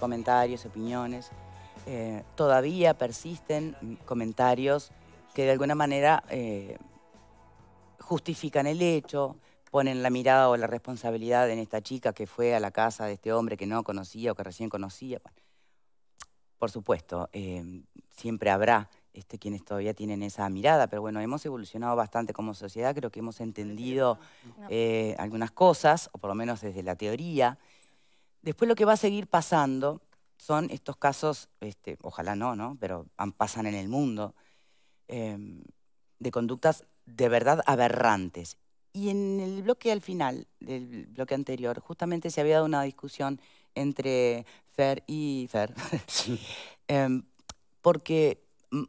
comentarios, opiniones. Eh, todavía persisten comentarios que de alguna manera eh, justifican el hecho, ponen la mirada o la responsabilidad en esta chica que fue a la casa de este hombre que no conocía o que recién conocía. por supuesto, eh, siempre habrá este, quienes todavía tienen esa mirada, pero bueno, hemos evolucionado bastante como sociedad, creo que hemos entendido algunas cosas, o por lo menos desde la teoría, Después lo que va a seguir pasando son estos casos, este, ojalá no, ¿no? pero pasan en el mundo, em, de conductas de verdad aberrantes. Y en el bloque al final, del bloque anterior, justamente se había dado una discusión entre Fer y Fer, em, porque mm,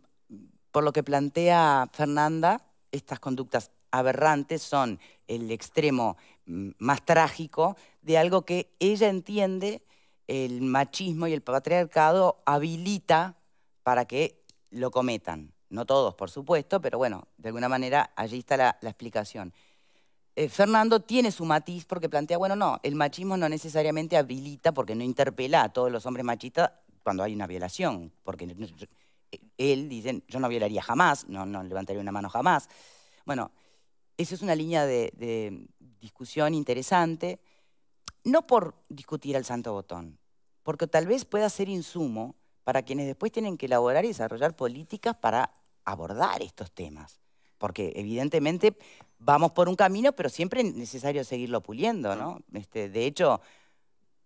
por lo que plantea Fernanda, estas conductas aberrantes son el extremo mm, más trágico de algo que ella entiende el machismo y el patriarcado habilita para que lo cometan. No todos, por supuesto, pero bueno, de alguna manera allí está la, explicación. Eh, Fernando tiene su matiz porque plantea, bueno, no, el machismo no necesariamente habilita porque no interpela a todos los hombres machistas cuando hay una violación, porque eh, él dicen, yo no violaría jamás, no, levantaría una mano jamás. Bueno, eso es una línea de discusión interesante no por discutir al santo botón, porque tal vez pueda ser insumo para quienes después tienen que elaborar y desarrollar políticas para abordar estos temas. Porque evidentemente vamos por un camino, pero siempre es necesario seguirlo puliendo, ¿no? Este, de hecho,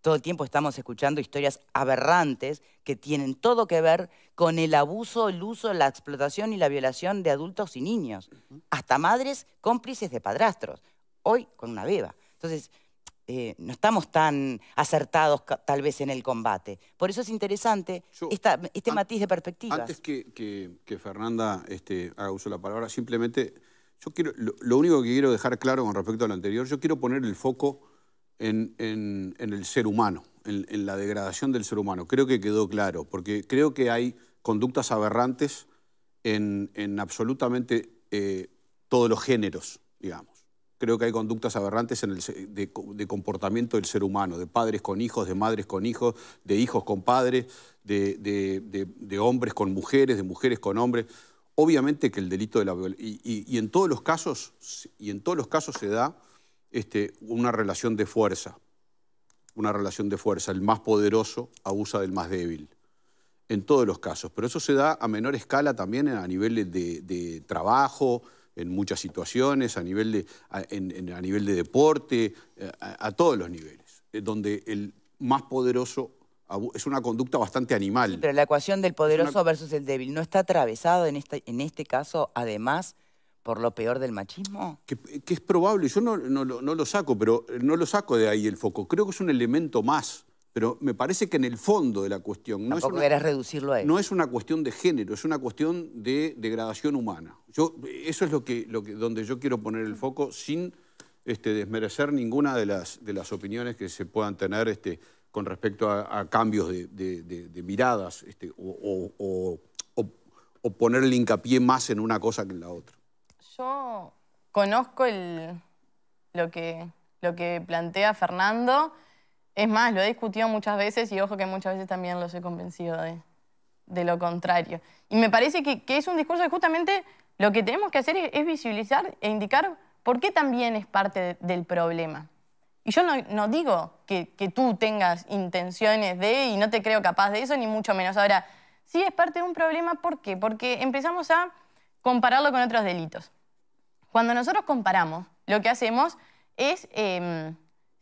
todo el tiempo estamos escuchando historias aberrantes que tienen todo que ver con el abuso, el uso, la explotación y la violación de adultos y niños, hasta madres cómplices de padrastros, hoy con una beba. Entonces, eh, no estamos tan acertados tal vez en el combate. Por eso es interesante este matiz de perspectivas. Antes que, Fernanda este, haga uso de la palabra, simplemente... Yo quiero, lo, único que quiero dejar claro con respecto a lo anterior, yo quiero poner el foco en, el ser humano, en, la degradación del ser humano. Creo que quedó claro, porque creo que hay conductas aberrantes en, absolutamente eh, todos los géneros, digamos creo que hay conductas aberrantes en el, de, comportamiento del ser humano, de padres con hijos, de madres con hijos, de hijos con padres, de, hombres con mujeres, de mujeres con hombres. Obviamente que el delito de la violencia, y, en todos los casos, y en todos los casos se da este, una relación de fuerza, una relación de fuerza. El más poderoso abusa del más débil, en todos los casos. Pero eso se da a menor escala también a nivel de trabajo, en muchas situaciones, a nivel de, nivel de deporte, eh, a, todos los niveles, eh, donde el más poderoso es una conducta bastante animal. pero la ecuación del poderoso versus el débil no está atravesado en, este, en este caso, además, por lo peor del machismo? Que, es probable, yo no, no, no, lo saco, pero no lo saco de ahí el foco. Creo que es un elemento más pero me parece que en el fondo de la cuestión... No es una, No es una cuestión de género, es una cuestión de degradación humana. eso es lo donde yo quiero poner el foco sin este, desmerecer ninguna de las, opiniones que se puedan tener este, con respecto a, cambios de, miradas este, o, o, el hincapié más en una cosa que en la otra. Yo conozco lo que plantea Fernando es más, lo he discutido muchas veces y ojo que muchas veces también los he convencido de, lo contrario. Y me parece que, es un discurso que justamente lo que tenemos que hacer es, visibilizar e indicar por qué también es parte del problema. Y yo no, digo que, tú tengas intenciones de, y no te creo capaz de eso, ni mucho menos. Ahora, sí es parte de un problema, ¿por qué? Porque empezamos a compararlo con otros delitos. Cuando nosotros comparamos, lo que hacemos es em,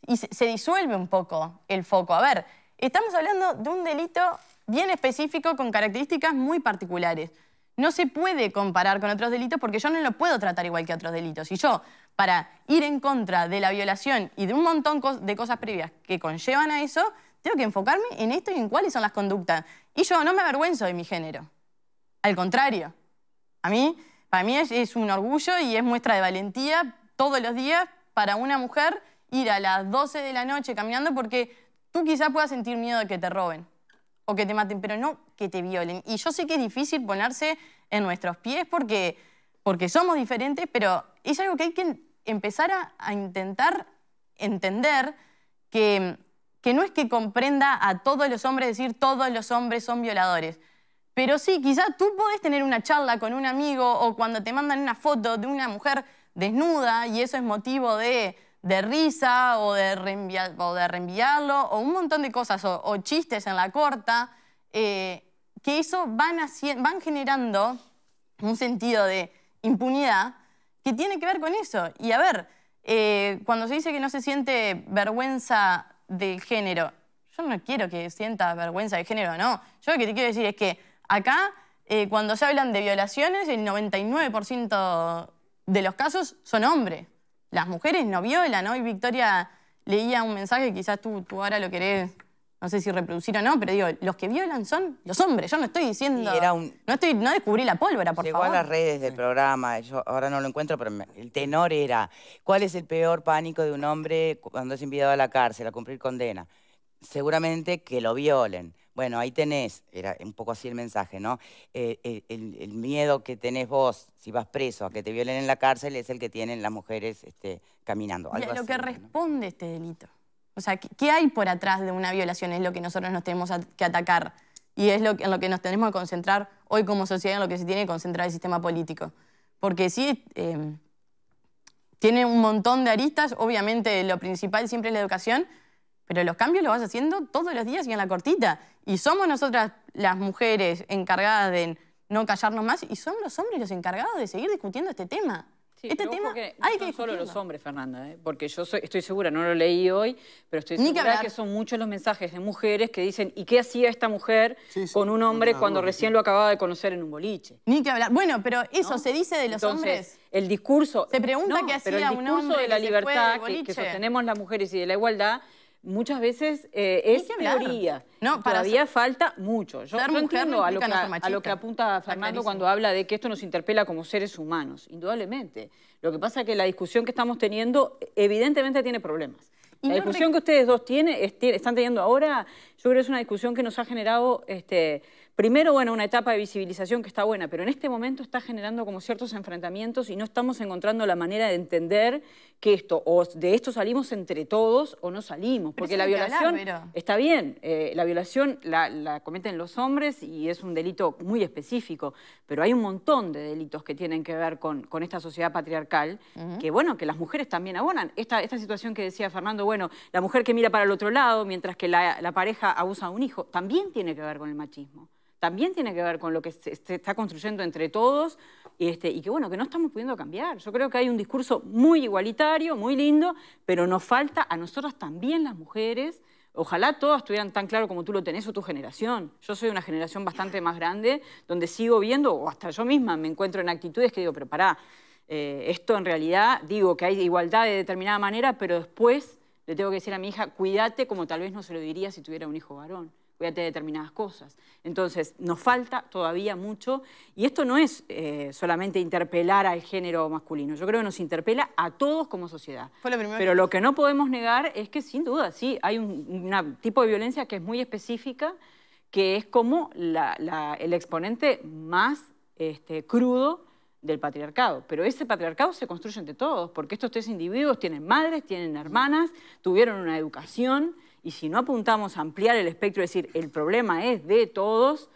y se, disuelve un poco el foco. A ver, estamos hablando de un delito bien específico con características muy particulares. No se puede comparar con otros delitos porque yo no lo puedo tratar igual que otros delitos. Y yo, para ir en contra de la violación y de un montón de cosas previas que conllevan a eso, tengo que enfocarme en esto y en cuáles son las conductas. Y yo no me avergüenzo de mi género. Al contrario. A mí, para mí es un orgullo y es muestra de valentía todos los días para una mujer ir a las 12 de la noche caminando porque tú quizás puedas sentir miedo de que te roben o que te maten, pero no que te violen. Y yo sé que es difícil ponerse en nuestros pies porque, porque somos diferentes, pero es algo que hay que empezar a, intentar entender que, que no es que comprenda a todos los hombres decir todos los hombres son violadores. Pero sí, quizás tú puedes tener una charla con un amigo o cuando te mandan una foto de una mujer desnuda y eso es motivo de, de risa o de, o de reenviarlo o un montón de cosas o, chistes en la corta, eh, que eso van, van generando un sentido de impunidad que tiene que ver con eso. Y a ver, eh, cuando se dice que no se siente vergüenza del género, yo no quiero que sienta vergüenza de género, no. Yo lo que te quiero decir es que acá, eh, cuando se hablan de violaciones, el 99% de los casos son hombres las mujeres no violan. Hoy Victoria leía un mensaje, quizás tú, tú ahora lo querés, no sé si reproducir o no, pero digo, los que violan son los hombres. Yo no estoy diciendo. no, estoy, no descubrí la pólvora, por favor. Llegó a las redes del programa, yo ahora no lo encuentro, pero el tenor era: ¿cuál es el peor pánico de un hombre cuando es enviado a la cárcel a cumplir condena? Seguramente que lo violen. Bueno, ahí tenés, era un poco así el mensaje, ¿no? Eh, eh, el, miedo que tenés vos, si vas preso, a que te violen en la cárcel, es el que tienen las mujeres este, caminando. Algo lo que responde este delito. O sea, ¿qué hay por atrás de una violación? Es lo que nosotros nos tenemos que atacar y es lo que, en lo que nos tenemos que concentrar hoy como sociedad, en lo que se tiene que concentrar el sistema político. Porque sí, em, tiene un montón de aristas, obviamente lo principal siempre es la educación, pero los cambios los vas haciendo todos los días y en la cortita. Y somos nosotras las mujeres encargadas de no callarnos más y somos los hombres los encargados de seguir discutiendo este tema. este tema hay que solo los hombres, Fernanda, ¿eh? porque yo estoy segura, no lo leí hoy, pero estoy segura que, que, son muchos los mensajes de mujeres que dicen ¿y qué hacía esta mujer con un hombre cuando recién lo acababa de conocer en un boliche? Ni que hablar. Bueno, pero eso se dice de los Entonces, hombres. el discurso... Se pregunta qué hacía pero el discurso de la libertad que, que sostenemos las mujeres y de la igualdad muchas veces eh, es teoría. No, para Todavía falta mucho. Yo, yo a, lo que, a lo, que, apunta Fernando cuando habla de que esto nos interpela como seres humanos, indudablemente. Lo que pasa es que la discusión que estamos teniendo evidentemente tiene problemas. la discusión que ustedes dos tienen, están teniendo ahora yo creo que es una discusión que nos ha generado, este, primero, bueno, una etapa de visibilización que está buena, pero en este momento está generando como ciertos enfrentamientos y no estamos encontrando la manera de entender que esto, o de esto salimos entre todos o no salimos, porque eh, la violación está bien, la violación la, cometen los hombres y es un delito muy específico, pero hay un montón de delitos que tienen que ver con, esta sociedad patriarcal, que bueno, que las mujeres también abonan. Esta, situación que decía Fernando, bueno, la mujer que mira para el otro lado, mientras que la pareja abusa a un hijo, también tiene que ver con el machismo también tiene que ver con lo que se, está construyendo entre todos este, y que bueno, que no estamos pudiendo cambiar. Yo creo que hay un discurso muy igualitario, muy lindo, pero nos falta a nosotras también las mujeres. Ojalá todas estuvieran tan claro como tú lo tenés o tu generación. Yo soy una generación bastante más grande donde sigo viendo, o hasta yo misma me encuentro en actitudes que digo, pero pará, eh, esto en realidad digo que hay igualdad de determinada manera, pero después le tengo que decir a mi hija, cuídate como tal vez no se lo diría si tuviera un hijo varón, cuídate de determinadas cosas. Entonces, nos falta todavía mucho y esto no es eh, solamente interpelar al género masculino, yo creo que nos interpela a todos como sociedad. Pero lo que no podemos negar es que sin duda, sí, hay un tipo de violencia que es muy específica, que es como el exponente más este, crudo del patriarcado, pero ese patriarcado se construye entre todos, porque estos tres individuos tienen madres, tienen hermanas, tuvieron una educación, y si no apuntamos a ampliar el espectro y decir el problema es de todos,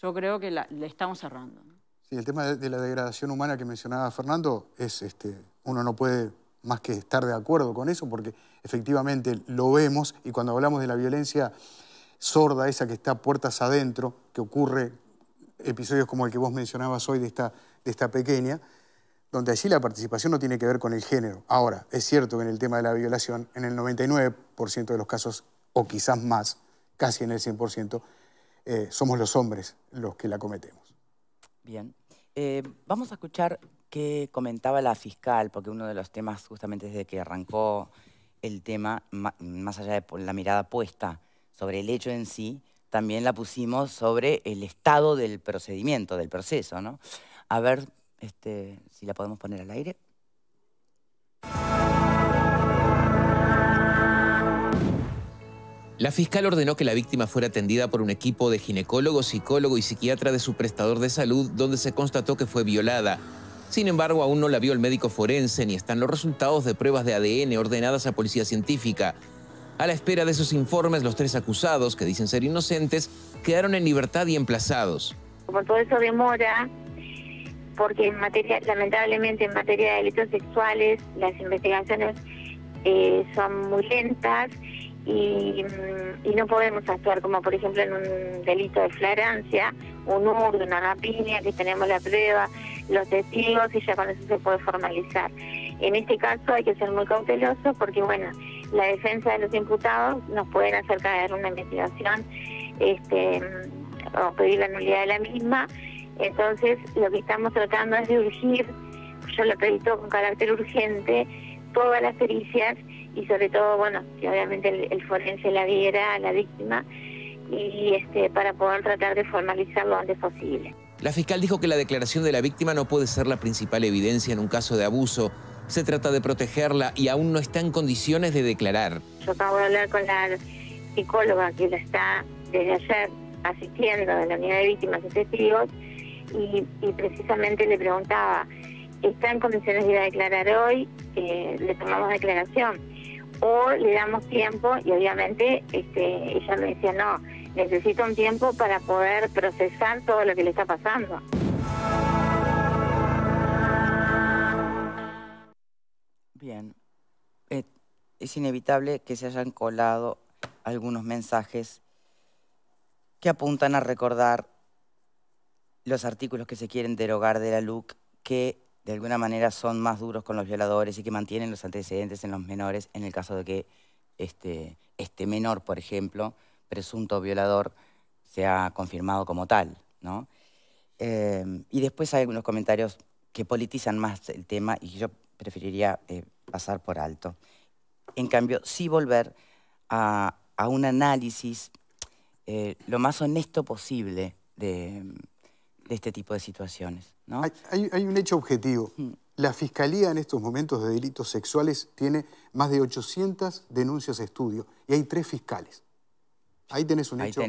yo creo que le estamos cerrando. Sí, el tema de, la degradación humana que mencionaba Fernando es, este, uno no puede más que estar de acuerdo con eso, porque efectivamente lo vemos y cuando hablamos de la violencia sorda, esa que está puertas adentro, que ocurre episodios como el que vos mencionabas hoy de esta de esta pequeña, donde allí la participación no tiene que ver con el género. Ahora, es cierto que en el tema de la violación, en el 99% de los casos, o quizás más, casi en el 100%, eh, somos los hombres los que la cometemos. Bien. Eh, vamos a escuchar qué comentaba la fiscal, porque uno de los temas, justamente desde que arrancó el tema, más allá de la mirada puesta sobre el hecho en sí, también la pusimos sobre el estado del procedimiento, del proceso, ¿no? A ver este, si la podemos poner al aire. La fiscal ordenó que la víctima fuera atendida por un equipo de ginecólogo, psicólogo y psiquiatra de su prestador de salud, donde se constató que fue violada. Sin embargo, aún no la vio el médico forense ni están los resultados de pruebas de ADN ordenadas a policía científica. A la espera de esos informes, los tres acusados, que dicen ser inocentes, quedaron en libertad y emplazados. Como todo eso demora, porque en materia, lamentablemente en materia de delitos sexuales las investigaciones eh, son muy lentas mm, y, no podemos actuar como por ejemplo en un delito de flagrancia, un hurto, una rapiña, que tenemos la prueba, los testigos y ya con eso se puede formalizar. En este caso hay que ser muy cauteloso porque bueno, la defensa de los imputados nos pueden hacer caer una investigación este, mm, o pedir la nulidad de la misma entonces, lo que estamos tratando es de urgir, pues, yo lo acredito con carácter urgente, todas las pericias y sobre todo, bueno, que obviamente el, forense la viera a la víctima y este para poder tratar de formalizarlo lo antes posible. La fiscal dijo que la declaración de la víctima no puede ser la principal evidencia en un caso de abuso. Se trata de protegerla y aún no está en condiciones de declarar. Yo acabo de hablar con la psicóloga que la está desde ayer asistiendo de la unidad de víctimas y testigos y, precisamente le preguntaba, ¿está en condiciones de ir a declarar hoy? Eh, le tomamos declaración. O le damos tiempo y obviamente este, ella me decía, no, necesito un tiempo para poder procesar todo lo que le está pasando. Bien, eh, es inevitable que se hayan colado algunos mensajes que apuntan a recordar los artículos que se quieren derogar de la LUC que de alguna manera son más duros con los violadores y que mantienen los antecedentes en los menores en el caso de que este, este menor, por ejemplo, presunto violador, sea confirmado como tal. ¿no? Em, y después hay algunos comentarios que politizan más el tema y yo preferiría eh, pasar por alto. En cambio, sí volver a, un análisis eh, lo más honesto posible de, de este tipo de situaciones. Hay, un hecho objetivo. Mm. La Fiscalía en estos momentos de delitos sexuales tiene más de 800 denuncias de estudio y hay tres fiscales. Ahí tenés un hecho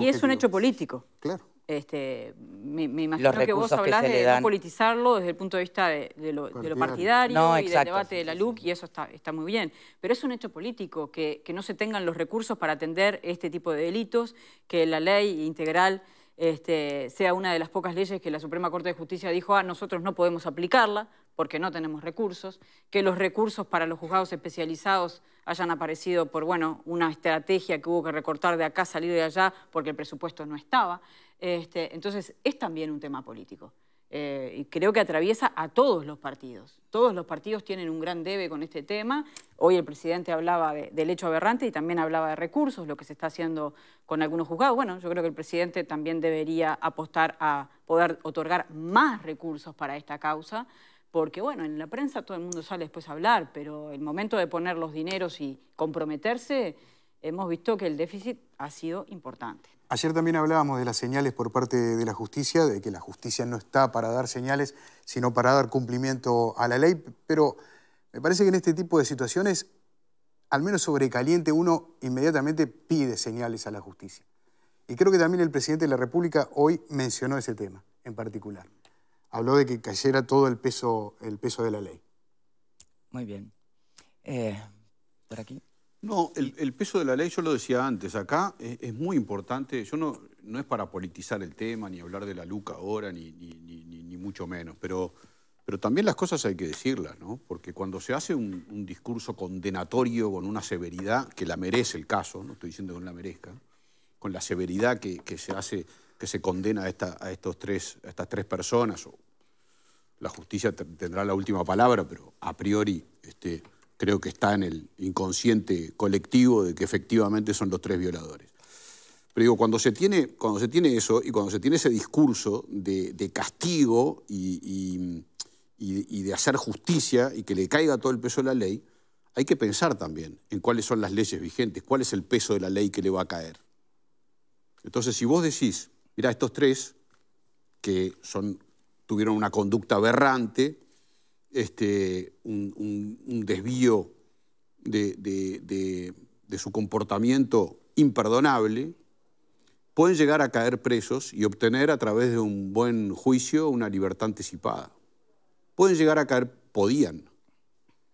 Y es un hecho político. Claro. Este, me, imagino que vos hablás de no politizarlo desde el punto de vista de, lo, partidario y del debate de la LUC, y eso está, muy bien. Pero es un hecho político que, que no se tengan los recursos para atender este tipo de delitos, que la ley integral este, sea una de las pocas leyes que la Suprema Corte de Justicia dijo, ah, nosotros no podemos aplicarla porque no tenemos recursos, que los recursos para los juzgados especializados hayan aparecido por, bueno, una estrategia que hubo que recortar de acá, salir de allá, porque el presupuesto no estaba. Este, entonces, es también un tema político. Eh, y creo que atraviesa a todos los partidos. Todos los partidos tienen un gran debe con este tema. Hoy el presidente hablaba del hecho aberrante y también hablaba de recursos, lo que se está haciendo con algunos juzgados. Bueno, yo creo que el presidente también debería apostar a poder otorgar más recursos para esta causa, porque bueno, en la prensa todo el mundo sale después a hablar, pero el momento de poner los dineros y comprometerse, hemos visto que el déficit ha sido importante. Ayer también hablábamos de las señales por parte de la justicia, de que la justicia no está para dar señales, sino para dar cumplimiento a la ley, pero me parece que en este tipo de situaciones, al menos sobrecaliente, uno inmediatamente pide señales a la justicia. Y creo que también el presidente de la República hoy mencionó ese tema en particular. Habló de que cayera todo el peso, el peso de la ley. Muy bien. Eh, por aquí. No, el, peso de la ley, yo lo decía antes, acá es, muy importante, yo no, no es para politizar el tema, ni hablar de la LUCA ahora, ni, ni, mucho menos, pero, pero también las cosas hay que decirlas, ¿no? Porque cuando se hace un, discurso condenatorio con una severidad, que la merece el caso, no estoy diciendo que no la merezca, con la severidad que, se hace, que se condena a, esta, tres, a estas tres personas, o la justicia tendrá la última palabra, pero a priori... Este, creo que está en el inconsciente colectivo de que efectivamente son los tres violadores. Pero digo, cuando se tiene, cuando se tiene eso y cuando se tiene ese discurso de, castigo y, de hacer justicia y que le caiga todo el peso de la ley, hay que pensar también en cuáles son las leyes vigentes, cuál es el peso de la ley que le va a caer. Entonces, si vos decís, mira, estos tres que son, tuvieron una conducta aberrante, este, un, desvío de, su comportamiento imperdonable, pueden llegar a caer presos y obtener a través de un buen juicio una libertad anticipada. Pueden llegar a caer, podían,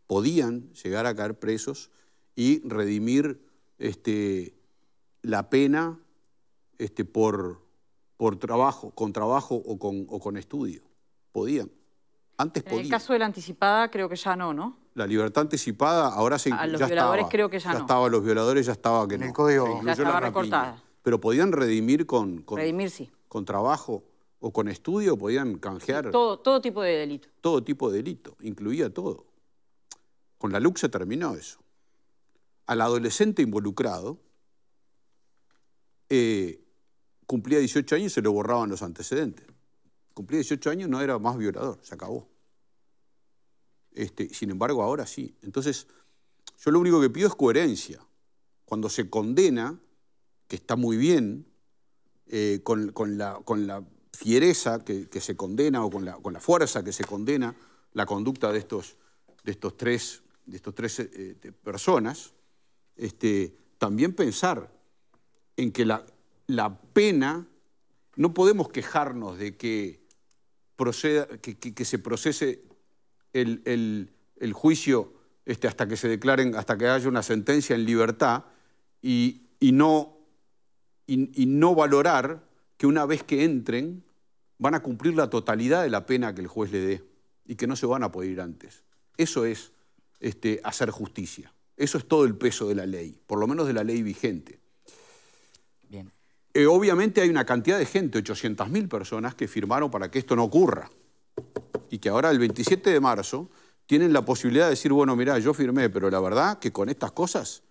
podían llegar a caer presos y redimir este, la pena este, por, por trabajo, con trabajo o con estudio. Podían. En el caso de la anticipada creo que ya no, ¿no? La libertad anticipada ahora se incluyó. A los violadores creo que ya, ya no. estaba, los violadores ya estaba que en el código ya estaba Pero podían redimir con, con, trabajo o con estudio, podían canjear... todo, todo tipo de delito. Todo tipo de delito, incluía todo. Con la LUC se terminó eso. Al adolescente involucrado eh, cumplía 18 años y se le borraban los antecedentes cumplía 18 años no era más violador, se acabó. Este, sin embargo, ahora sí. Entonces, yo lo único que pido es coherencia. Cuando se condena, que está muy bien, eh, con, la, con, la, fiereza que, se condena o con la, con la, fuerza que se condena la conducta de estos, de estos tres, de estos tres eh, personas, este, también pensar en que la, la pena, no podemos quejarnos de que proceda, que, se procese el, juicio este, hasta que se declaren, hasta que haya una sentencia en libertad y, no, no valorar que una vez que entren van a cumplir la totalidad de la pena que el juez le dé y que no se van a poder ir antes. Eso es este, hacer justicia. Eso es todo el peso de la ley, por lo menos de la ley vigente. Eh, obviamente hay una cantidad de gente, 800.000 personas, que firmaron para que esto no ocurra. Y que ahora el 27 de marzo tienen la posibilidad de decir, bueno, mirá, yo firmé, pero la verdad que con estas cosas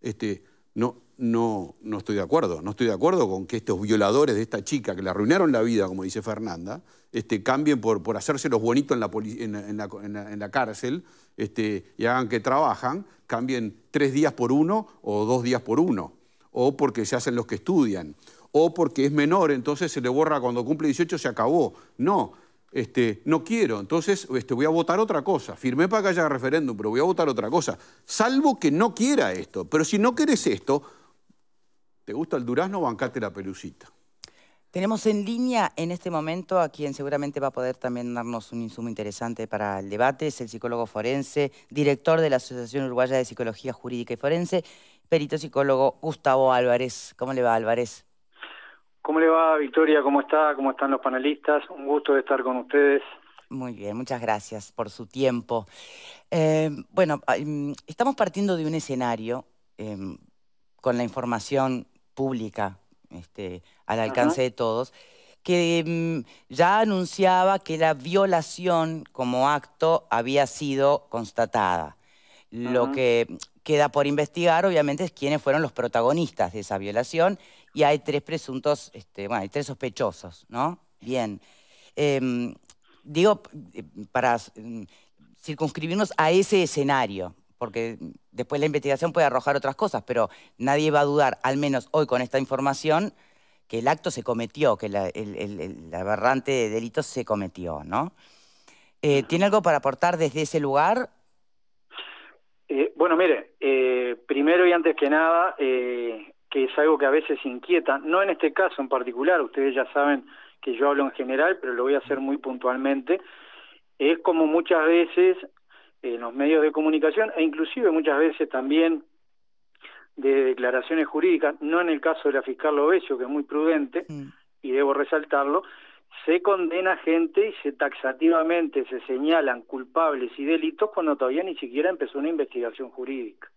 este, no, no, no estoy de acuerdo. No estoy de acuerdo con que estos violadores de esta chica, que le arruinaron la vida, como dice Fernanda, este, cambien por, por hacerse los bonitos en la, en, en, la, en la, cárcel este, y hagan que trabajan, cambien tres días por uno o dos días por uno o porque se hacen los que estudian, o porque es menor, entonces se le borra cuando cumple 18, se acabó. No, este, no quiero, entonces este, voy a votar otra cosa. Firmé para que haya referéndum, pero voy a votar otra cosa. Salvo que no quiera esto. Pero si no querés esto, ¿te gusta el durazno? Bancate la pelucita. Tenemos en línea en este momento a quien seguramente va a poder también darnos un insumo interesante para el debate, es el psicólogo forense, director de la Asociación Uruguaya de Psicología Jurídica y Forense, perito psicólogo Gustavo Álvarez. ¿Cómo le va Álvarez? ¿Cómo le va Victoria? ¿Cómo está? ¿Cómo están los panelistas? Un gusto de estar con ustedes. Muy bien, muchas gracias por su tiempo. Eh, bueno, ah, mm, estamos partiendo de un escenario em, con la información pública este, al alcance de todos, que em, ya anunciaba que la violación como acto había sido constatada. Lo que queda por investigar, obviamente, es quiénes fueron los protagonistas de esa violación y hay tres presuntos, este, bueno, hay tres sospechosos, ¿no? Bien. Em, digo, eh, para mm, circunscribirnos a ese escenario, porque después la investigación puede arrojar otras cosas, pero nadie va a dudar, al menos hoy con esta información, que el acto se cometió, que la, el, aberrante delito se cometió, ¿no? Eh, ¿Tiene algo para aportar desde ese lugar eh, bueno, mire, eh, primero y antes que nada, eh, que es algo que a veces inquieta, no en este caso en particular, ustedes ya saben que yo hablo en general, pero lo voy a hacer muy puntualmente, es como muchas veces en los medios de comunicación e inclusive muchas veces también de declaraciones jurídicas, no en el caso de la fiscal Lovesio, que es muy prudente, mm. y debo resaltarlo, se condena gente y se taxativamente se señalan culpables y delitos cuando todavía ni siquiera empezó una investigación jurídica.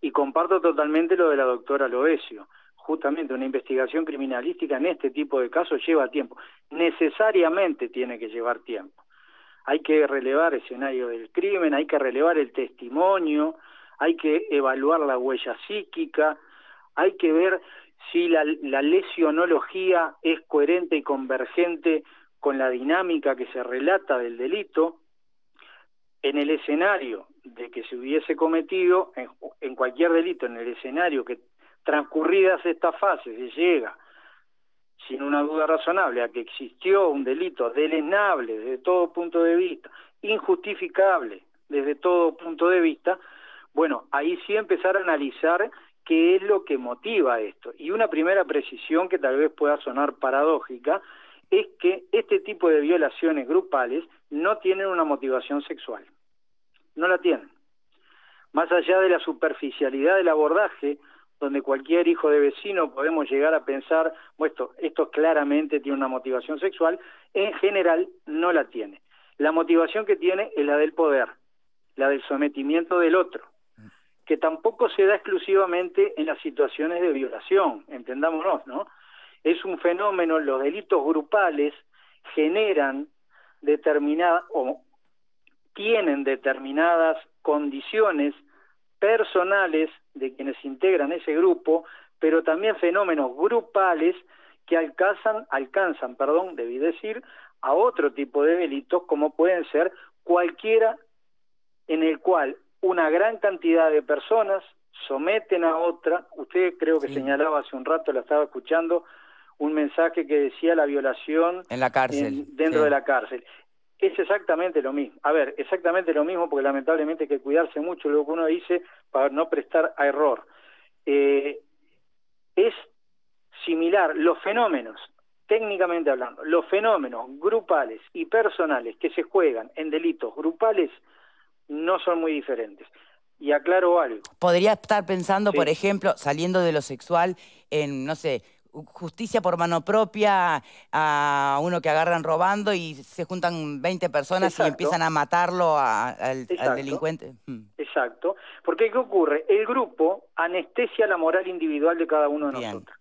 Y comparto totalmente lo de la doctora Loesio. Justamente una investigación criminalística en este tipo de casos lleva tiempo. Necesariamente tiene que llevar tiempo. Hay que relevar escenario del crimen, hay que relevar el testimonio, hay que evaluar la huella psíquica, hay que ver si la, la lesionología es coherente y convergente con la dinámica que se relata del delito, en el escenario de que se hubiese cometido, en, cualquier delito, en el escenario que transcurridas estas fases se llega, sin una duda razonable, a que existió un delito delenable desde todo punto de vista, injustificable desde todo punto de vista, bueno, ahí sí empezar a analizar qué es lo que motiva esto. Y una primera precisión que tal vez pueda sonar paradójica es que este tipo de violaciones grupales no tienen una motivación sexual. No la tienen. Más allá de la superficialidad del abordaje, donde cualquier hijo de vecino podemos llegar a pensar, bueno, esto, esto claramente tiene una motivación sexual, en general no la tiene. La motivación que tiene es la del poder, la del sometimiento del otro, que tampoco se da exclusivamente en las situaciones de violación, entendámonos, ¿no? Es un fenómeno, los delitos grupales generan determinadas o tienen determinadas condiciones personales de quienes integran ese grupo, pero también fenómenos grupales que alcanzan, alcanzan, perdón, debí decir, a otro tipo de delitos como pueden ser cualquiera en el cual una gran cantidad de personas someten a otra, usted creo que señalaba hace un rato, la estaba escuchando, un mensaje que decía la violación en la cárcel, dentro de la cárcel. Es exactamente lo mismo. A ver, exactamente lo mismo porque lamentablemente hay que cuidarse mucho lo que uno dice para no prestar a error. Eh, es similar los fenómenos, técnicamente hablando, los fenómenos grupales y personales que se juegan en delitos grupales no son muy diferentes. Y aclaro algo. Podría estar pensando, por ejemplo, saliendo de lo sexual, en, no sé, justicia por mano propia a uno que agarran robando y se juntan 20 personas y empiezan a matarlo al, delincuente. Mm. Exacto. Porque ¿qué ocurre? El grupo anestesia la moral individual de cada uno de nosotros.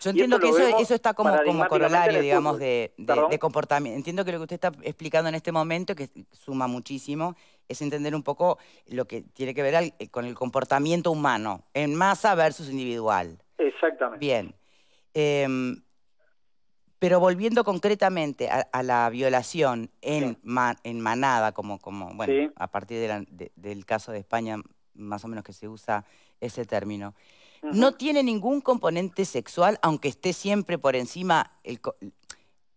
Yo entiendo que eso, está como, como corolario, digamos, de, comportamiento. Entiendo que lo que usted está explicando en este momento, que suma muchísimo, es entender un poco lo que tiene que ver eh, con el comportamiento humano, en masa versus individual. Exactamente. Bien. Em, pero volviendo concretamente a, la violación en, en manada, como, como bueno, a partir del caso de España, más o menos que se usa ese término no tiene ningún componente sexual, aunque esté siempre por encima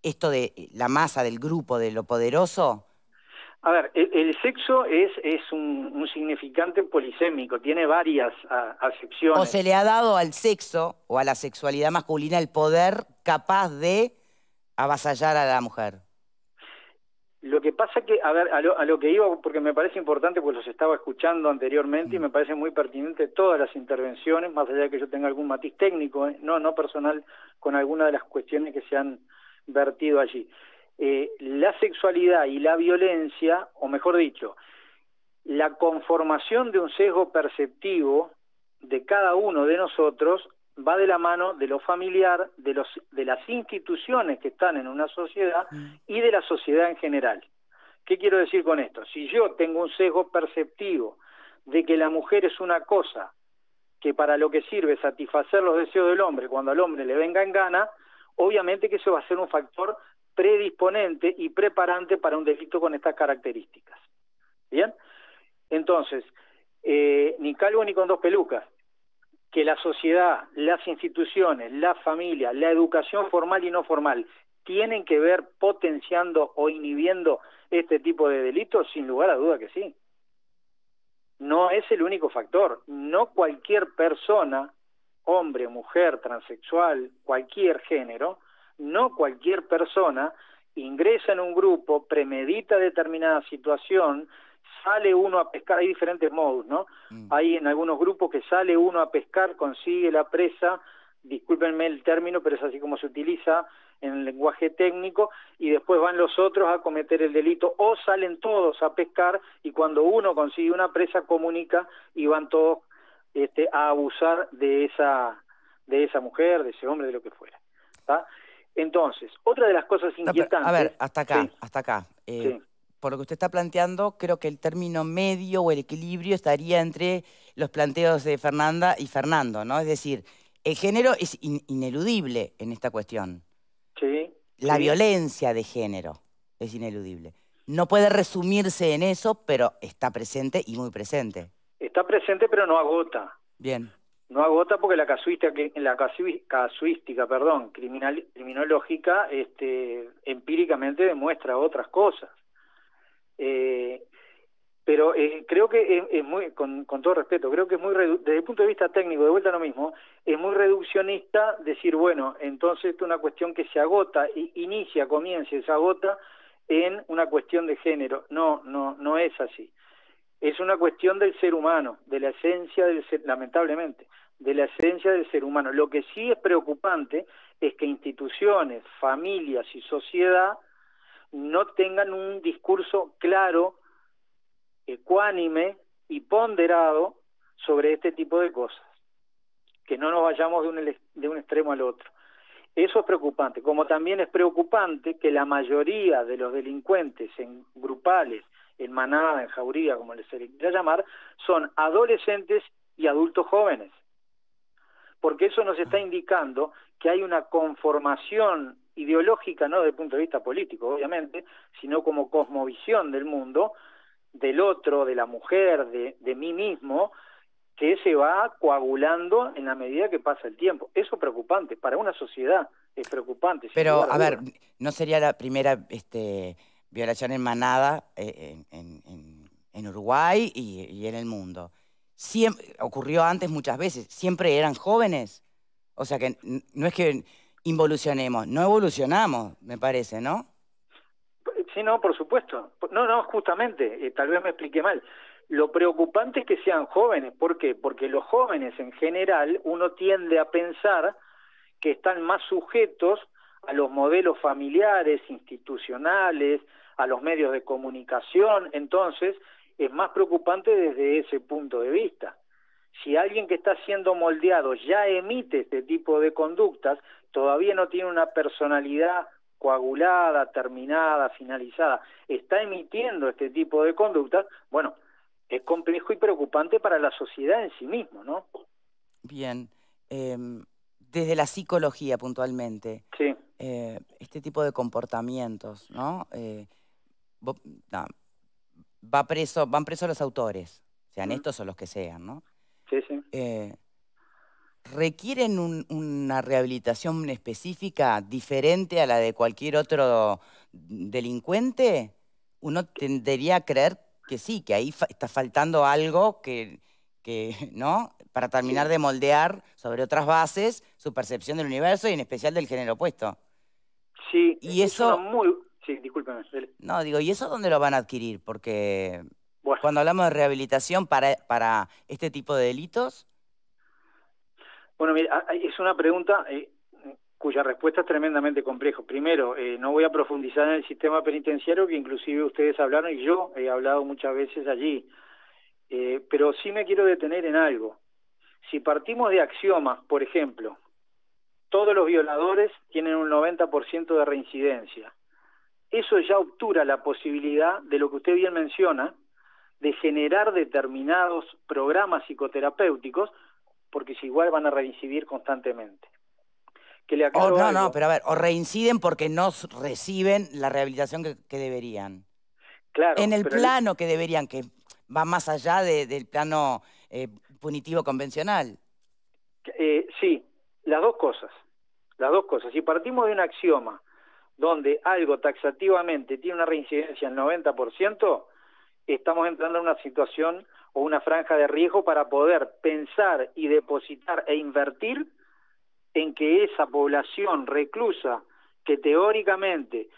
esto de eh, la masa del grupo, de lo poderoso? A ver, e-, el, sexo es, un, significante polisémico, tiene varias acepciones. O se le ha dado al sexo o a la sexualidad masculina el poder capaz de avasallar a la mujer. Lo que pasa que, a ver, a lo, que iba, porque me parece importante, pues los estaba escuchando anteriormente y me mm. parece muy pertinente todas las intervenciones, más allá de que yo tenga algún matiz técnico, ¿eh? no, no personal, con alguna de las cuestiones que se han vertido allí. Eh, la sexualidad y la violencia, o mejor dicho, la conformación de un sesgo perceptivo de cada uno de nosotros va de la mano de lo familiar, de, las instituciones que están en una sociedad mm. y de la sociedad en general. ¿Qué quiero decir con esto? Si yo tengo un sesgo perceptivo de que la mujer es una cosa que para lo que sirve satisfacer los deseos del hombre cuando al hombre le venga en gana, obviamente que eso va a ser un factor predisponente y preparante para un delito con estas características. ¿Bien? Entonces, eh, ni calvo ni con dos pelucas que la sociedad, las instituciones, la familia, la educación formal y no formal tienen que ver potenciando o inhibiendo este tipo de delitos? Sin lugar a duda que sí. No es el único factor. No cualquier persona, hombre, mujer, transexual, cualquier género, no cualquier persona ingresa en un grupo, premedita determinada situación, sale uno a pescar, hay diferentes modos, ¿no? Mm. Hay en algunos grupos que sale uno a pescar, consigue la presa, discúlpenme el término, pero es así como se utiliza en el lenguaje técnico, y después van los otros a cometer el delito, o salen todos a pescar y cuando uno consigue una presa comunica y van todos este, a abusar de esa, de esa mujer, de ese hombre, de lo que fuera. Entonces, otra de las cosas inquietantes... a ver, hasta acá, hasta acá. Eh, por lo que usted está planteando, creo que el término medio o el equilibrio estaría entre los planteos de Fernanda y Fernando, ¿no? Es decir, el género es ineludible en esta cuestión. Sí. La violencia de género es ineludible. No puede resumirse en eso, pero está presente y muy presente. Está presente, pero no agota. Bien. No agota porque la casuística, la casuística perdón, criminal, criminológica este, empíricamente demuestra otras cosas. Eh, pero eh, creo que es, muy, con, todo respeto, creo que es muy, desde el punto de vista técnico, de vuelta a lo mismo, es muy reduccionista decir, bueno, entonces es una cuestión que se agota, inicia, comienza y se agota en una cuestión de género. No, no, no es así. Es una cuestión del ser humano, de la esencia del ser, lamentablemente, de la esencia del ser humano. Lo que sí es preocupante es que instituciones, familias y sociedad no tengan un discurso claro, ecuánime y ponderado sobre este tipo de cosas, que no nos vayamos de un, extremo al otro. Eso es preocupante, como también es preocupante que la mayoría de los delincuentes en grupales, en manada, en jauría, como les quiera llamar, son adolescentes y adultos jóvenes. Porque eso nos está indicando que hay una conformación ideológica, no desde el punto de vista político, obviamente, sino como cosmovisión del mundo, del otro, de la mujer, de, de mí mismo, que se va coagulando en la medida que pasa el tiempo. Eso es preocupante, para una sociedad es preocupante. Pero, a ver, ¿no sería la primera este, violación en manada eh, en, Uruguay y, en el mundo? Siempre, ocurrió antes muchas veces, siempre eran jóvenes. O sea que no es que involucionemos. No evolucionamos, me parece, ¿no? Sí, no, por supuesto. No, no, justamente, eh, tal vez me expliqué mal. Lo preocupante es que sean jóvenes. ¿Por qué? Porque los jóvenes en general uno tiende a pensar que están más sujetos a los modelos familiares, institucionales, a los medios de comunicación. Entonces, es más preocupante desde ese punto de vista. Si alguien que está siendo moldeado ya emite este tipo de conductas, todavía no tiene una personalidad coagulada, terminada, finalizada, está emitiendo este tipo de conductas, bueno, es complejo y preocupante para la sociedad en sí mismo, ¿no? Bien, em, desde la psicología puntualmente, eh, este tipo de comportamientos, ¿no? Eh, va preso, van presos los autores, sean estos o los que sean, ¿no? Sí, sí. Eh, requieren una rehabilitación específica diferente a la de cualquier otro delincuente, uno tendería a creer que sí, que ahí está faltando algo que, ¿no? Para terminar de moldear sobre otras bases su percepción del universo y en especial del género opuesto. Sí, y eso... Muy... Sí, No, digo, ¿y eso dónde lo van a adquirir? Porque cuando hablamos de rehabilitación para este tipo de delitos, bueno, ah, ah, es una pregunta eh, cuya respuesta es tremendamente compleja. Primero, eh, no voy a profundizar en el sistema penitenciario que inclusive ustedes hablaron y yo he hablado muchas veces allí, eh, pero sí me quiero detener en algo. Si partimos de axiomas, por ejemplo, todos los violadores tienen un 90% de reincidencia. Eso ya obtura la posibilidad de lo que usted bien menciona, de generar determinados programas psicoterapéuticos porque si igual van a reincidir constantemente. Que le oh, no, no, pero a ver, o reinciden porque no reciben la rehabilitación que, deberían. Claro. En el plano que deberían, que va más allá del plano eh, punitivo convencional. Eh, sí, las dos cosas. Las dos cosas. Si partimos de un axioma donde algo taxativamente tiene una reincidencia del 90%, estamos entrando en una situación o una franja de riesgo para poder pensar y depositar e invertir en que esa población reclusa que teóricamente,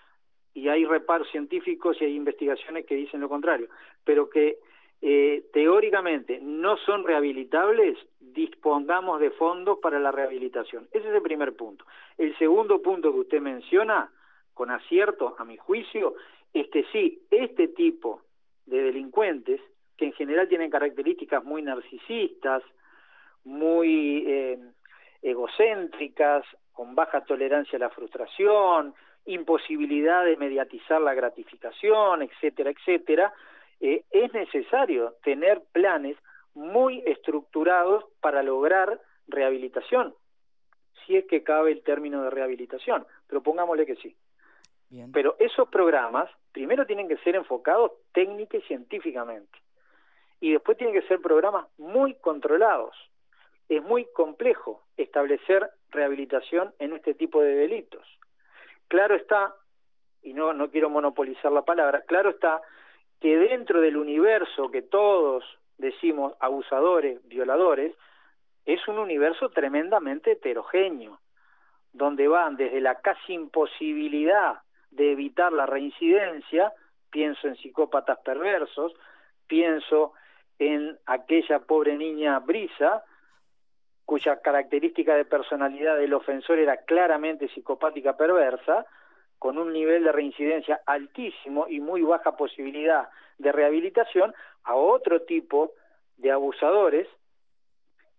y hay reparos científicos y hay investigaciones que dicen lo contrario, pero que eh, teóricamente no son rehabilitables, dispongamos de fondos para la rehabilitación. Ese es el primer punto. El segundo punto que usted menciona, con acierto a mi juicio, es que sí, este tipo de delincuentes que en general tienen características muy narcisistas, muy eh, egocéntricas, con baja tolerancia a la frustración, imposibilidad de mediatizar la gratificación, etcétera, etcétera, eh, es necesario tener planes muy estructurados para lograr rehabilitación, si es que cabe el término de rehabilitación, pero pongámosle que sí. Pero esos programas primero tienen que ser enfocados técnica y científicamente y después tienen que ser programas muy controlados. Es muy complejo establecer rehabilitación en este tipo de delitos. Claro está, y no, no quiero monopolizar la palabra, claro está que dentro del universo que todos decimos abusadores, violadores, es un universo tremendamente heterogéneo, donde van desde la casi imposibilidad de evitar la reincidencia, pienso en psicópatas perversos, pienso en aquella pobre niña Brisa, cuya característica de personalidad del ofensor era claramente psicopática perversa, con un nivel de reincidencia altísimo y muy baja posibilidad de rehabilitación, a otro tipo de abusadores,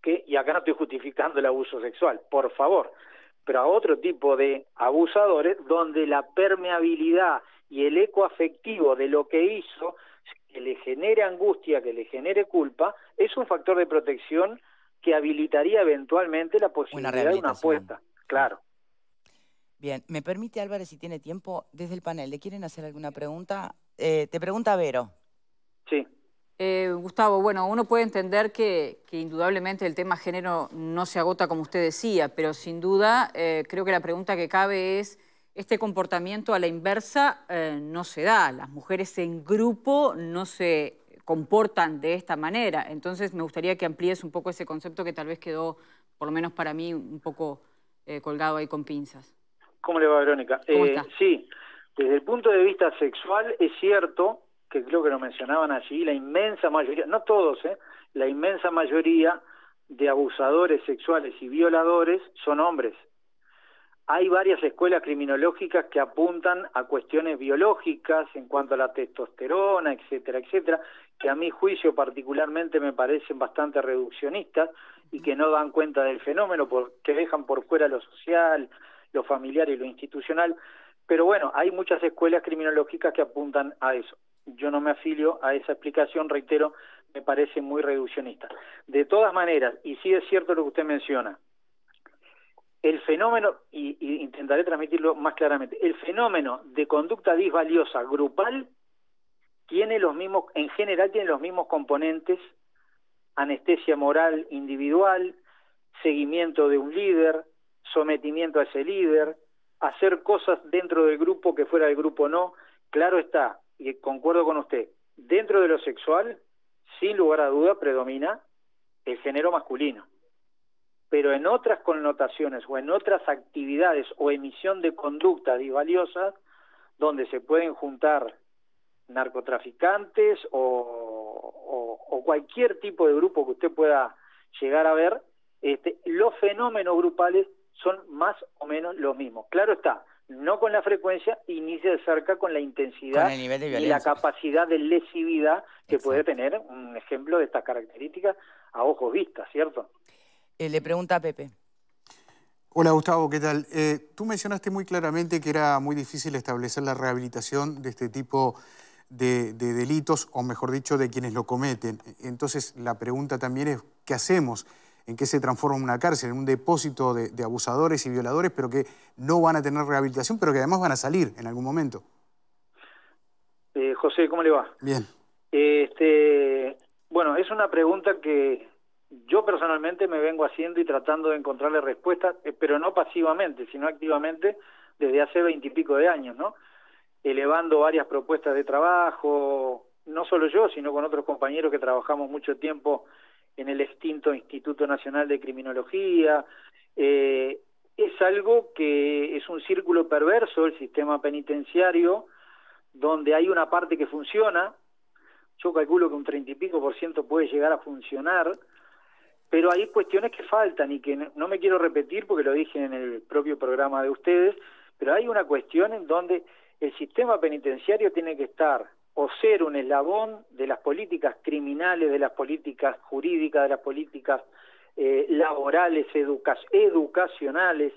que, y acá no estoy justificando el abuso sexual, por favor, pero a otro tipo de abusadores donde la permeabilidad y el eco afectivo de lo que hizo que le genere angustia, que le genere culpa, es un factor de protección que habilitaría eventualmente la posibilidad de una apuesta. Claro. Bien, me permite Álvarez, si tiene tiempo, desde el panel, ¿le quieren hacer alguna pregunta? Eh, te pregunta Vero. Sí. Eh, Gustavo, bueno, uno puede entender que, indudablemente el tema género no se agota como usted decía, pero sin duda eh, creo que la pregunta que cabe es este comportamiento a la inversa eh, no se da. Las mujeres en grupo no se comportan de esta manera. Entonces me gustaría que amplíes un poco ese concepto que tal vez quedó, por lo menos para mí, un poco eh, colgado ahí con pinzas. ¿Cómo le va, Verónica? ¿Cómo eh, Sí, desde el punto de vista sexual es cierto que creo que lo mencionaban allí, la inmensa mayoría, no todos, la inmensa mayoría de abusadores sexuales y violadores son hombres hay varias escuelas criminológicas que apuntan a cuestiones biológicas en cuanto a la testosterona, etcétera, etcétera, que a mi juicio particularmente me parecen bastante reduccionistas y que no dan cuenta del fenómeno, porque dejan por fuera lo social, lo familiar y lo institucional. Pero bueno, hay muchas escuelas criminológicas que apuntan a eso. Yo no me afilio a esa explicación, reitero, me parece muy reduccionista. De todas maneras, y sí es cierto lo que usted menciona, el fenómeno, y, intentaré transmitirlo más claramente, el fenómeno de conducta disvaliosa grupal tiene los mismos, en general tiene los mismos componentes, anestesia moral individual, seguimiento de un líder, sometimiento a ese líder, hacer cosas dentro del grupo que fuera del grupo no, claro está, y concuerdo con usted, dentro de lo sexual, sin lugar a duda, predomina el género masculino pero en otras connotaciones o en otras actividades o emisión de conductas disvaliosas, donde se pueden juntar narcotraficantes o, cualquier tipo de grupo que usted pueda llegar a ver, este, los fenómenos grupales son más o menos los mismos. Claro está, no con la frecuencia y ni se acerca con la intensidad y la capacidad de lesividad que puede tener un ejemplo de estas características a ojos vistas, ¿cierto? Eh, le pregunta a Pepe. Hola Gustavo, ¿qué tal? Eh, tú mencionaste muy claramente que era muy difícil establecer la rehabilitación de este tipo de, delitos, o mejor dicho, de quienes lo cometen. Entonces la pregunta también es, ¿qué hacemos? ¿En qué se transforma una cárcel? En un depósito de, abusadores y violadores, pero que no van a tener rehabilitación, pero que además van a salir en algún momento. Eh, José, ¿cómo le va? Bien. Este, bueno, es una pregunta que yo personalmente me vengo haciendo y tratando de encontrarle respuestas, eh, pero no pasivamente, sino activamente desde hace veintipico de años, ¿no? Elevando varias propuestas de trabajo, no solo yo, sino con otros compañeros que trabajamos mucho tiempo en el extinto Instituto Nacional de Criminología. Eh, es algo que es un círculo perverso el sistema penitenciario, donde hay una parte que funciona, yo calculo que un treinta y pico por ciento puede llegar a funcionar, pero hay cuestiones que faltan y que no me quiero repetir porque lo dije en el propio programa de ustedes, pero hay una cuestión en donde el sistema penitenciario tiene que estar o ser un eslabón de las políticas criminales, de las políticas jurídicas, de las políticas eh, laborales, educacionales.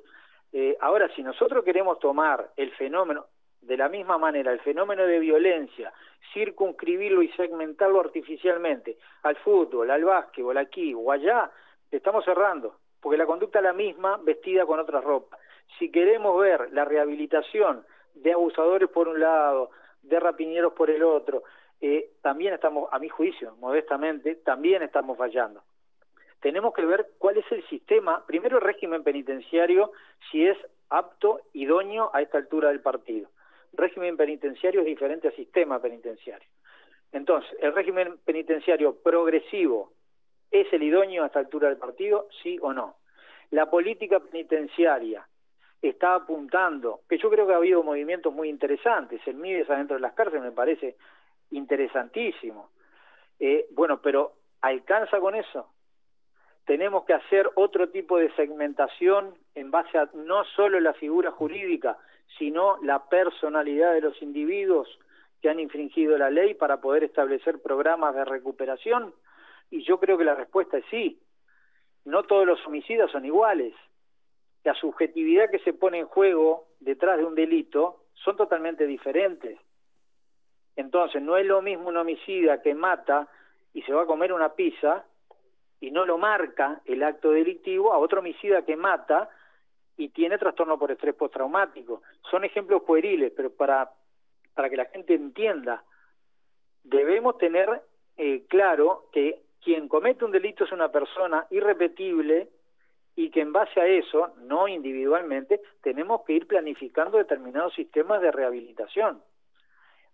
Eh, ahora, si nosotros queremos tomar el fenómeno, de la misma manera el fenómeno de violencia, circunscribirlo y segmentarlo artificialmente al fútbol, al básquetbol, aquí o allá, estamos cerrando, porque la conducta es la misma vestida con otra ropa. Si queremos ver la rehabilitación de abusadores por un lado, de rapiñeros por el otro, eh, también estamos, a mi juicio, modestamente, también estamos fallando. Tenemos que ver cuál es el sistema, primero el régimen penitenciario, si es apto, idóneo a esta altura del partido régimen penitenciario es diferente al sistema penitenciario. Entonces, ¿el régimen penitenciario progresivo es el idóneo a esta altura del partido? Sí o no. La política penitenciaria está apuntando, que yo creo que ha habido movimientos muy interesantes, el MIDES adentro de las cárceles me parece interesantísimo. Eh, bueno, pero ¿alcanza con eso? Tenemos que hacer otro tipo de segmentación en base a no solo la figura jurídica, sino la personalidad de los individuos que han infringido la ley para poder establecer programas de recuperación? Y yo creo que la respuesta es sí. No todos los homicidas son iguales. La subjetividad que se pone en juego detrás de un delito son totalmente diferentes. Entonces, no es lo mismo un homicida que mata y se va a comer una pizza y no lo marca el acto delictivo a otro homicida que mata y tiene trastorno por estrés postraumático. Son ejemplos pueriles, pero para, para que la gente entienda, debemos tener eh, claro que quien comete un delito es una persona irrepetible y que en base a eso, no individualmente, tenemos que ir planificando determinados sistemas de rehabilitación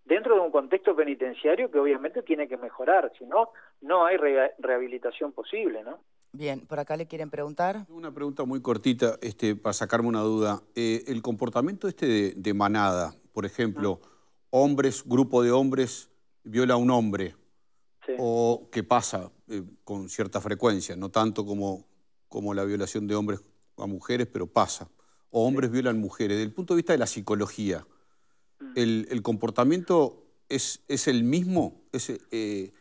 dentro de un contexto penitenciario que obviamente tiene que mejorar, si no, no hay rehabilitación posible, ¿no? Bien, por acá le quieren preguntar. Una pregunta muy cortita, este, para sacarme una duda. Eh, el comportamiento este de, manada, por ejemplo, hombres, grupo de hombres viola a un hombre, o que pasa eh, con cierta frecuencia, no tanto como, como la violación de hombres a mujeres, pero pasa. O hombres violan mujeres. Desde punto de vista de la psicología, mm. el, comportamiento es, es el mismo? Eh,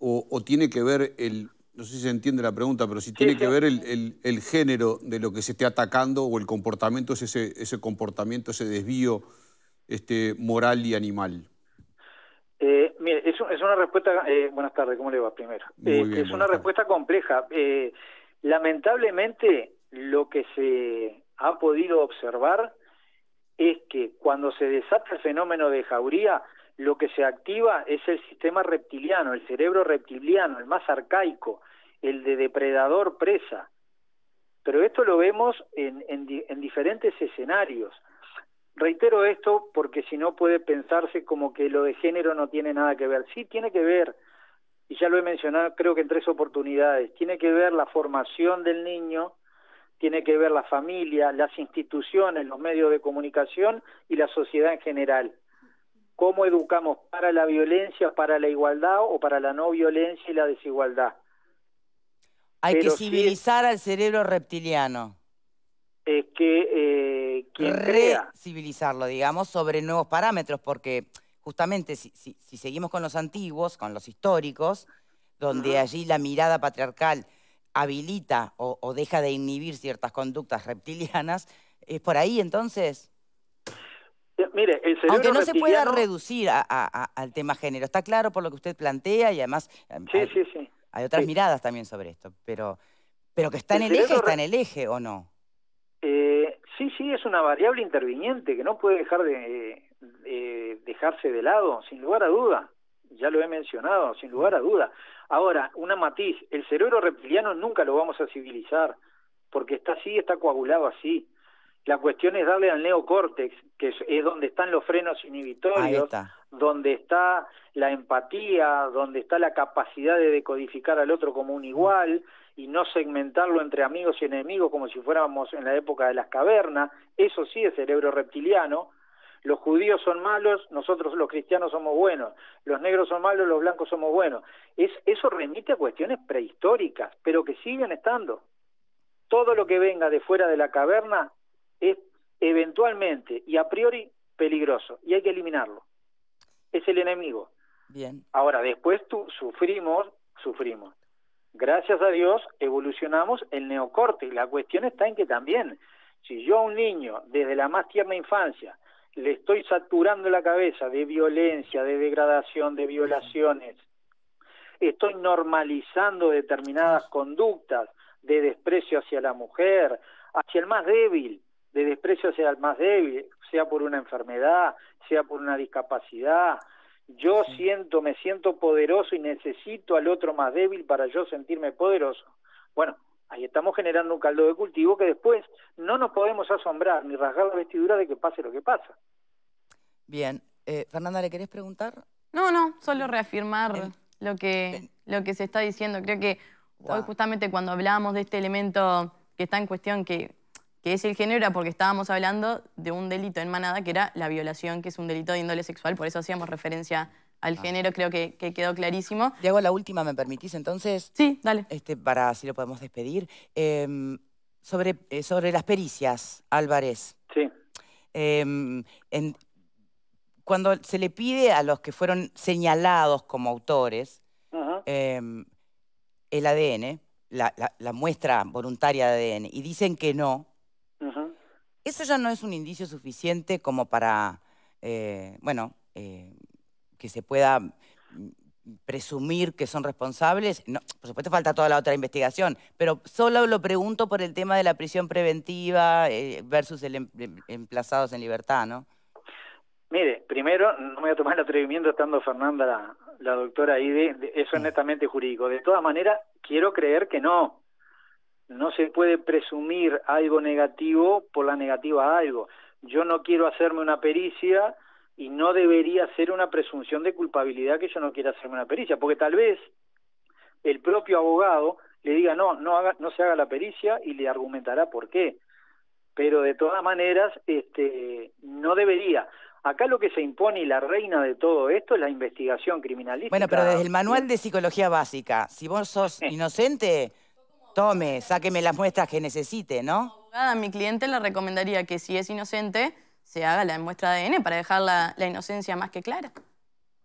o, tiene que ver el no sé si se entiende la pregunta, pero si tiene que ver el, género de lo que se esté atacando o el comportamiento, ese, ese comportamiento, ese desvío este, moral y animal. Eh, mire, es, una respuesta, eh, buenas tardes, ¿cómo le va primero? Eh, es una respuesta compleja. lamentablemente, lo que se ha podido observar es que cuando se desata el fenómeno de jauría, lo que se activa es el sistema reptiliano, el cerebro reptiliano, el más arcaico, el de depredador presa. Pero esto lo vemos en, diferentes escenarios. Reitero esto porque si no puede pensarse como que lo de género no tiene nada que ver. Sí tiene que ver, y ya lo he mencionado creo que en tres oportunidades, tiene que ver la formación del niño, tiene que ver la familia, las instituciones, los medios de comunicación y la sociedad en general cómo educamos para la violencia, para la igualdad o para la no violencia y la desigualdad. Hay que civilizar al cerebro reptiliano. Es que eh, digamos, sobre nuevos parámetros, porque justamente si, seguimos con los antiguos, con los históricos, donde allí la mirada patriarcal habilita o deja de inhibir ciertas conductas reptilianas, es por ahí entonces. Aunque no se pueda reducir al tema género, está claro por lo que usted plantea y además em, hay, otras miradas también sobre esto, pero, pero que está en el eje, está en el eje o no. Eh, sí, sí, es una variable interviniente que no puede dejar de, dejarse de lado, sin lugar a duda. Ya lo he mencionado, sin lugar a duda. Ahora, una matiz, el cerebro reptiliano nunca lo vamos a civilizar, porque está así, está coagulado así la cuestión es darle al neocórtex, que es, donde están los frenos inhibitorios, donde está la empatía, donde está la capacidad de decodificar al otro como un igual y no segmentarlo entre amigos y enemigos como si fuéramos en la época de las cavernas. Eso sí es cerebro reptiliano. Los judíos son malos, nosotros los cristianos somos buenos, los negros son malos, los blancos somos buenos. Es, eso remite a cuestiones prehistóricas, pero que siguen estando. Todo lo que venga de fuera de la caverna es eventualmente y a priori peligroso y hay que eliminarlo. Es el enemigo. Bien. Ahora, después tú, sufrimos, sufrimos. Gracias a Dios evolucionamos el neocorte. y La cuestión está en que también, si yo a un niño desde la más tierna infancia le estoy saturando la cabeza de violencia, de degradación, de violaciones, estoy normalizando determinadas conductas de desprecio hacia la mujer, hacia el más débil, de desprecio hacia el más débil, sea por una enfermedad, sea por una discapacidad. Yo siento, me siento poderoso y necesito al otro más débil para yo sentirme poderoso. Bueno, ahí estamos generando un caldo de cultivo que después no nos podemos asombrar ni rasgar la vestidura de que pase lo que pasa. Bien, eh, Fernanda, ¿le querés preguntar? No, no, solo reafirmar lo que, lo que se está diciendo. Creo que hoy ah. justamente cuando hablábamos de este elemento que está en cuestión, que que es el género, era porque estábamos hablando de un delito en manada que era la violación, que es un delito de índole sexual, por eso hacíamos referencia al ah. género, creo que, quedó clarísimo. Diego, la última, ¿me permitís entonces? Sí, dale. Este, para si lo podemos despedir. Em, sobre, eh, sobre las pericias, Álvarez. Sí. Em, cuando se le pide a los que fueron señalados como autores em, el ADN, la muestra voluntaria de ADN, y dicen que no, eso ya no es un indicio suficiente como para, eh, bueno, eh, que se pueda mm, presumir que son responsables. No, por supuesto falta toda la otra investigación, pero solo lo pregunto por el tema de la prisión preventiva eh, versus el em-, em-, emplazados en libertad, ¿no? Mire, primero, no me voy a tomar el atrevimiento estando Fernanda, la, doctora ahí, de, eso es mm. netamente jurídico. De todas maneras, quiero creer que no, no se puede presumir algo negativo por la negativa a algo. Yo no quiero hacerme una pericia y no debería ser una presunción de culpabilidad que yo no quiera hacerme una pericia, porque tal vez el propio abogado le diga no, no, haga, no se haga la pericia y le argumentará por qué. Pero de todas maneras, este, no debería. Acá lo que se impone y la reina de todo esto es la investigación criminalista Bueno, pero desde el manual de psicología básica, si vos sos eh. inocente, Tome, sáqueme las muestras que necesite, ¿no? abogada, mi cliente le recomendaría que si es inocente, se haga la muestra de ADN para dejar la, inocencia más que clara.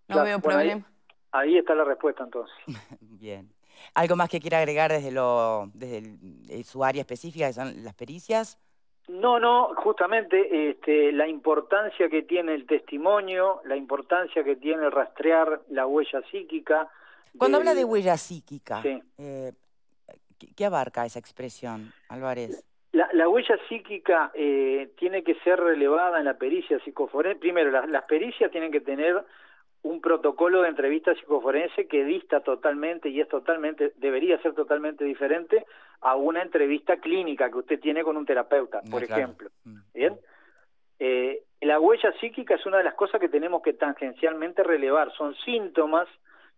No veo problema. Ahí, está la respuesta entonces. Bien. ¿Algo más que quiera agregar desde, eh, su área específica, que son las pericias? No, no, justamente este, la importancia que tiene el testimonio, la importancia que tiene rastrear la huella psíquica. Cuando habla de huella psíquica, sí. Eh, ¿Qué abarca esa expresión, Álvarez? La, huella psíquica eh, tiene que ser relevada en la pericia psicoforense. Primero, las pericias tienen que tener un protocolo de entrevista psicoforense que dista totalmente y es totalmente debería ser totalmente diferente a una entrevista clínica que usted tiene con un terapeuta, ah, por ejemplo. Mm, mm. Bien. Eh, la huella psíquica es una de las cosas que tenemos que tangencialmente relevar. Son síntomas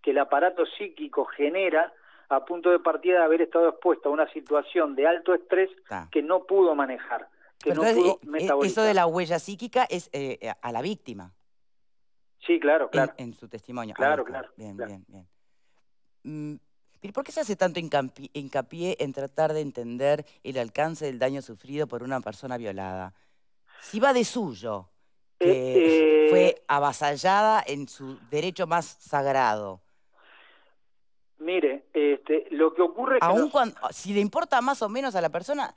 que el aparato psíquico genera a punto de partida de haber estado expuesto a una situación de alto estrés que no pudo manejar, que no entonces, pudo eh, eh, metabolizar. Eso de la huella psíquica es eh, a la víctima. Sí, claro, claro. En, su testimonio. Claro, claro. Bien, bien, bien. Mm, ¿Por qué se hace tanto hincapié en tratar de entender el alcance del daño sufrido por una persona violada? Si va de suyo, que fue avasallada en su derecho más sagrado, Mire, este, lo que ocurre es que... cuando, si le importa más o menos a la persona,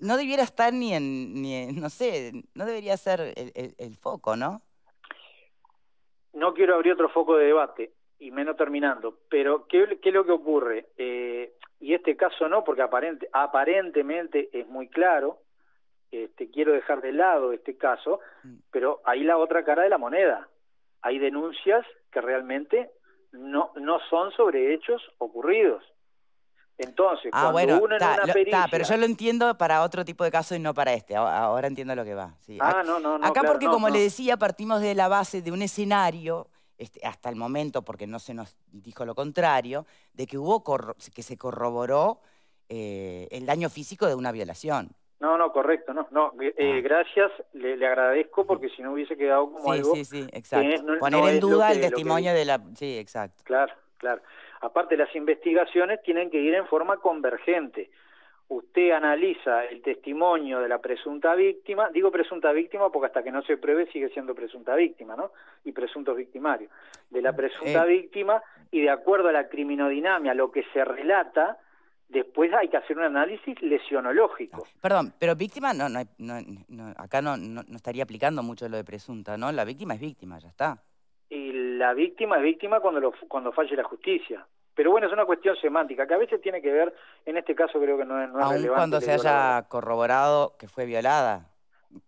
no debiera estar ni en, ni no sé, no debería ser el, foco, ¿no? No quiero abrir otro foco de debate, y menos terminando, pero ¿qué, es lo que ocurre? Eh, y este caso no, porque aparente, aparentemente es muy claro, este, quiero dejar de lado este caso, mm. pero hay la otra cara de la moneda. Hay denuncias que realmente no, no son sobre hechos ocurridos. Entonces, ah, cuando uno en una pericia... pero yo lo entiendo para otro tipo de casos y no para este. Ahora entiendo lo que va. Ah, no, no, Acá porque, como le decía, partimos de la base de un escenario, este, hasta el momento, porque no se nos dijo lo contrario, de que, hubo que se corroboró eh, el daño físico de una violación. No, no, correcto, no, no. Eh, ah. Gracias, le, agradezco porque si no hubiese quedado como algo. Sí, sí, exacto. Poner en duda el testimonio de la. Sí, exacto. Claro, claro. Aparte, las investigaciones tienen que ir en forma convergente. Usted analiza el testimonio de la presunta víctima, digo presunta víctima porque hasta que no se pruebe sigue siendo presunta víctima, ¿no? Y presuntos victimarios. De la mm, presunta eh. víctima y de acuerdo a la criminodinamia, lo que se relata, Después hay que hacer un análisis lesionológico. Ah, perdón, pero víctima no, no, no, acá no, estaría aplicando mucho lo de presunta, ¿no? La víctima es víctima, ya está. Y la víctima es víctima cuando lo, cuando falle la justicia. Pero bueno, es una cuestión semántica que a veces tiene que ver, en este caso creo que no, es, no Aún cuando se haya corroborado que fue violada.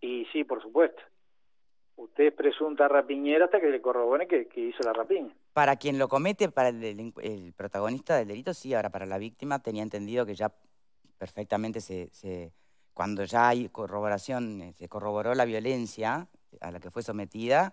Y sí, por supuesto usted presunta rapiñera hasta que le corrobore que, que hizo la rapiña. Para quien lo comete, para el, el, protagonista del delito, sí, ahora para la víctima tenía entendido que ya perfectamente se, se cuando ya hay corroboración, eh, se corroboró la violencia a la que fue sometida.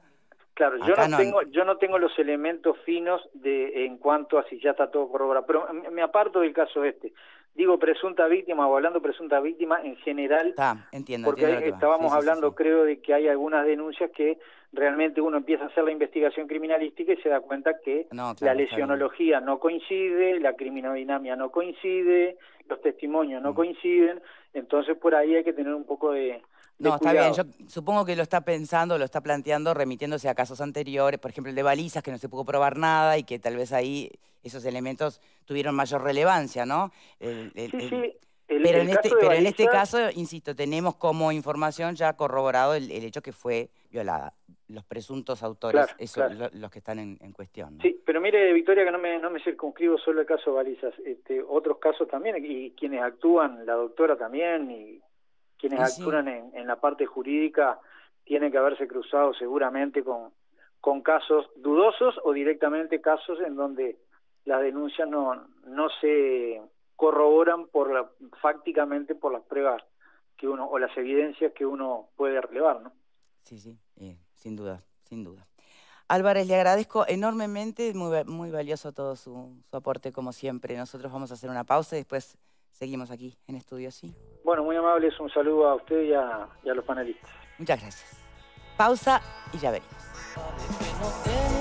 Claro, yo no, tengo yo no tengo los elementos finos de en cuanto a si ya está todo corroborado, pero me aparto del caso este digo presunta víctima o hablando presunta víctima en general, entiendo, porque estábamos hablando creo de que hay algunas denuncias que realmente uno empieza a hacer la investigación criminalística y se da cuenta que la lesionología no coincide, la criminodinamia no coincide, los testimonios no mm. coinciden, entonces por ahí hay que tener un poco de, no, está bien. Yo supongo que lo está pensando, lo está planteando, remitiéndose a casos anteriores, por ejemplo, el de balizas, que no se pudo probar nada y que tal vez ahí esos elementos tuvieron mayor relevancia, ¿no? sí, sí. pero en, este, pero en este caso, insisto, tenemos como información ya corroborado el, hecho que fue violada, los presuntos autores, son Los, que están en, cuestión. Sí, pero mire, Victoria, que no me, no me circunscribo solo al caso de balizas, este, otros casos también, y quienes actúan, la doctora también, y quienes actúan en, la parte jurídica tienen que haberse cruzado seguramente con, casos dudosos o directamente casos en donde las denuncias no, no se corroboran por la, fácticamente por las pruebas que uno o las evidencias que uno puede relevar, ¿no? Sí, sí, eh, sin duda, sin duda. Álvarez, le agradezco enormemente, muy, muy valioso todo su, su aporte como siempre. Nosotros vamos a hacer una pausa y después seguimos aquí en Estudio Sí. Bueno, muy amables, un saludo a usted y a, los panelistas. Muchas gracias. Pausa y ya veremos.